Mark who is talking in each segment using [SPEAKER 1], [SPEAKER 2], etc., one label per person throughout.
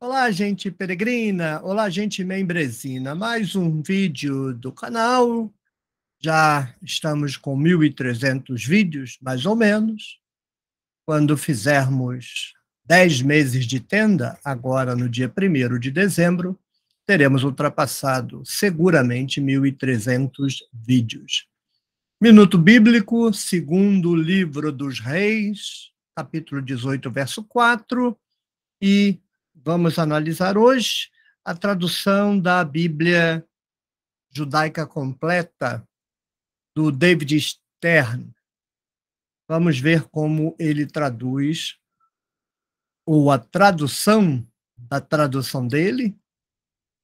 [SPEAKER 1] Olá, gente peregrina, olá, gente membresina. Mais um vídeo do canal. Já estamos com 1.300 vídeos, mais ou menos. Quando fizermos 10 meses de tenda, agora no dia 1 de dezembro, teremos ultrapassado seguramente 1.300 vídeos. Minuto Bíblico, segundo livro dos Reis, capítulo 18, verso 4, e Vamos analisar hoje a tradução da Bíblia Judaica Completa, do David Stern. Vamos ver como ele traduz, ou a tradução da tradução dele,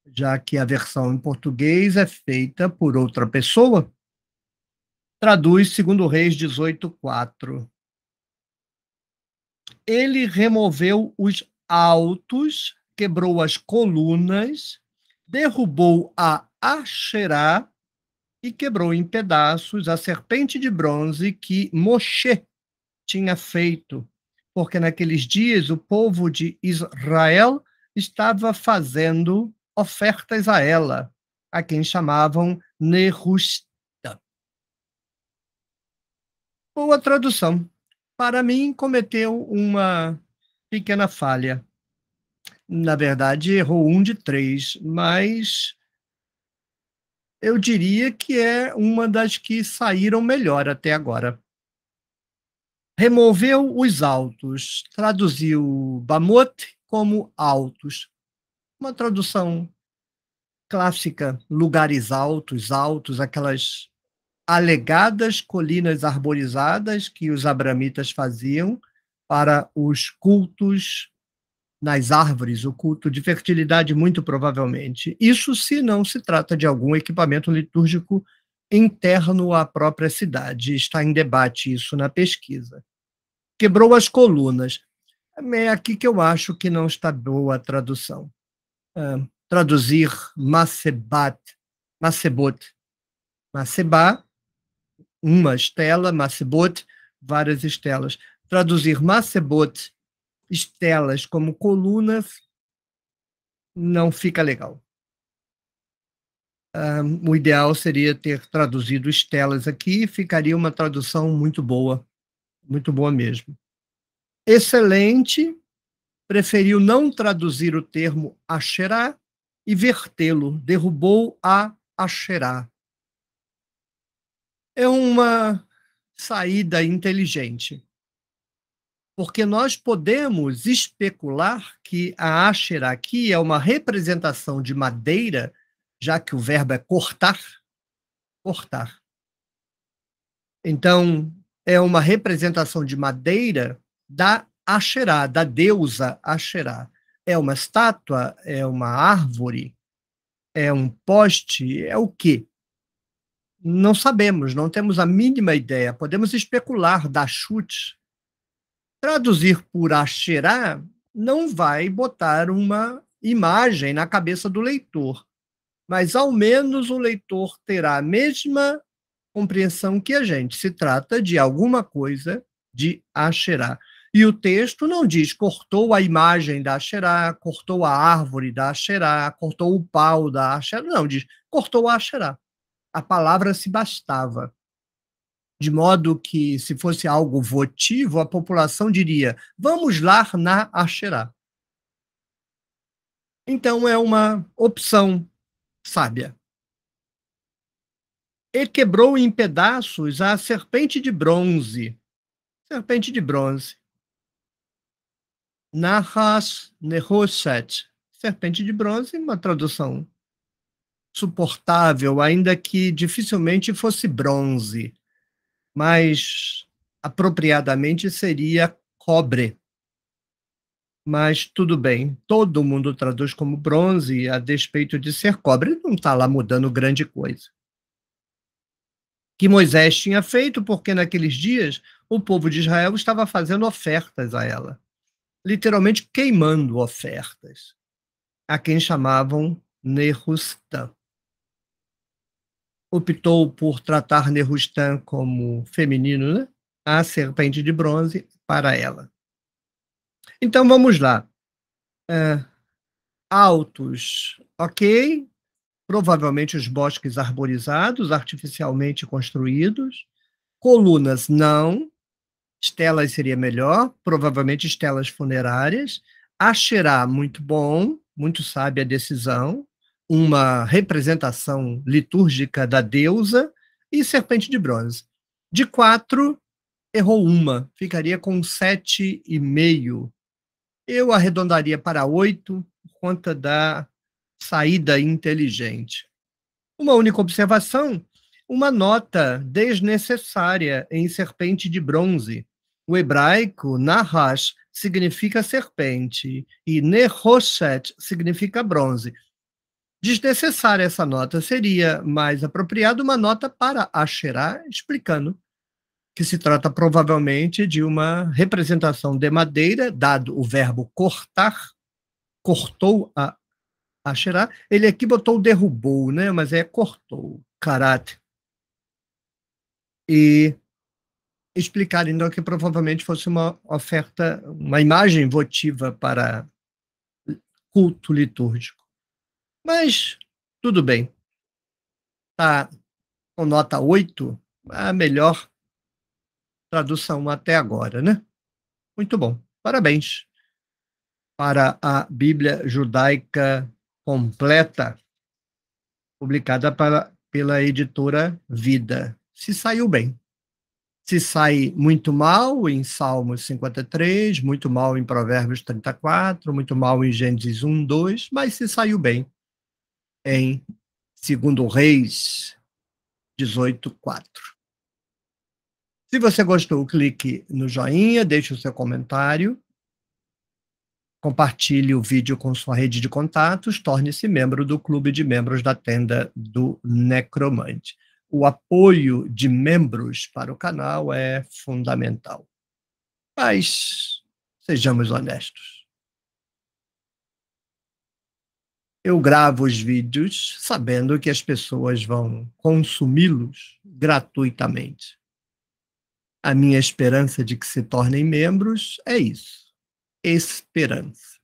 [SPEAKER 1] já que a versão em português é feita por outra pessoa. Traduz segundo Reis 18:4. Ele removeu os altos, quebrou as colunas, derrubou a Asherá e quebrou em pedaços a serpente de bronze que Moshe tinha feito, porque naqueles dias o povo de Israel estava fazendo ofertas a ela, a quem chamavam Nerusta. Boa tradução. Para mim, cometeu uma pequena falha. Na verdade, errou um de três, mas eu diria que é uma das que saíram melhor até agora. Removeu os altos, traduziu Bamot como altos. Uma tradução clássica, lugares altos, altos, aquelas alegadas colinas arborizadas que os abramitas faziam para os cultos nas árvores, o culto de fertilidade, muito provavelmente. Isso se não se trata de algum equipamento litúrgico interno à própria cidade. Está em debate isso na pesquisa. Quebrou as colunas. É aqui que eu acho que não está boa a tradução. Ah, traduzir macebat, macebot. Macebá, uma estela, macebot, várias estelas. Traduzir Massebot, estelas, como colunas, não fica legal. Um, o ideal seria ter traduzido estelas aqui, ficaria uma tradução muito boa, muito boa mesmo. Excelente, preferiu não traduzir o termo Asherá e vertê-lo, derrubou a Asherá. É uma saída inteligente porque nós podemos especular que a Asher aqui é uma representação de madeira, já que o verbo é cortar, cortar. Então, é uma representação de madeira da Asherá, da deusa Asherá. É uma estátua, é uma árvore, é um poste, é o quê? Não sabemos, não temos a mínima ideia. Podemos especular, da chute, Traduzir por Asherá não vai botar uma imagem na cabeça do leitor, mas ao menos o leitor terá a mesma compreensão que a gente. Se trata de alguma coisa de Asherá. E o texto não diz cortou a imagem da Asherá, cortou a árvore da Asherá, cortou o pau da Asherá. Não, diz cortou a Asherá. A palavra se bastava de modo que, se fosse algo votivo, a população diria: vamos lá na Asherá. Então, é uma opção sábia. E quebrou em pedaços a serpente de bronze. Serpente de bronze. Nahas Nehoshet. Serpente de bronze, uma tradução suportável, ainda que dificilmente fosse bronze. Mas apropriadamente seria cobre. Mas tudo bem, todo mundo traduz como bronze, a despeito de ser cobre, não está lá mudando grande coisa. Que Moisés tinha feito, porque naqueles dias o povo de Israel estava fazendo ofertas a ela, literalmente queimando ofertas, a quem chamavam Nerustã optou por tratar Nerustan como feminino, né? a serpente de bronze para ela. Então vamos lá. É, altos, ok. Provavelmente os bosques arborizados, artificialmente construídos. Colunas, não. Estelas seria melhor, provavelmente estelas funerárias. Axerá, muito bom, muito sábia a decisão uma representação litúrgica da deusa e serpente de bronze. De quatro, errou uma, ficaria com sete e meio. Eu arredondaria para oito por conta da saída inteligente. Uma única observação, uma nota desnecessária em serpente de bronze. O hebraico Nahash significa serpente e Neroshet significa bronze. Desnecessária essa nota, seria mais apropriada uma nota para Asherá, explicando que se trata provavelmente de uma representação de madeira, dado o verbo cortar, cortou a Asherá. Ele aqui botou derrubou, né? mas é cortou, caráter E explicar então que provavelmente fosse uma oferta, uma imagem votiva para culto litúrgico. Mas tudo bem. Tá com nota 8, a melhor tradução até agora, né? Muito bom. Parabéns para a Bíblia Judaica Completa, publicada para, pela editora Vida. Se saiu bem. Se sai muito mal em Salmos 53, muito mal em Provérbios 34, muito mal em Gênesis 1, 2, mas se saiu bem em 2 Reis 18:4. Se você gostou, clique no joinha, deixe o seu comentário, compartilhe o vídeo com sua rede de contatos, torne-se membro do clube de membros da tenda do Necromante. O apoio de membros para o canal é fundamental. Mas sejamos honestos. eu gravo os vídeos sabendo que as pessoas vão consumi-los gratuitamente. A minha esperança de que se tornem membros é isso. Esperança.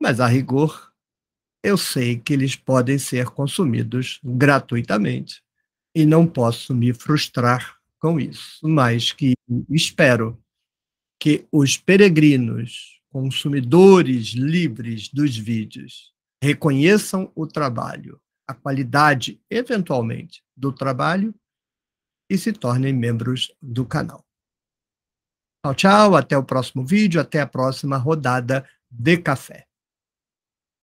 [SPEAKER 1] Mas a rigor, eu sei que eles podem ser consumidos gratuitamente e não posso me frustrar com isso, mas que espero que os peregrinos, consumidores livres dos vídeos, reconheçam o trabalho, a qualidade, eventualmente, do trabalho e se tornem membros do canal. Tchau, tchau, até o próximo vídeo, até a próxima rodada de café.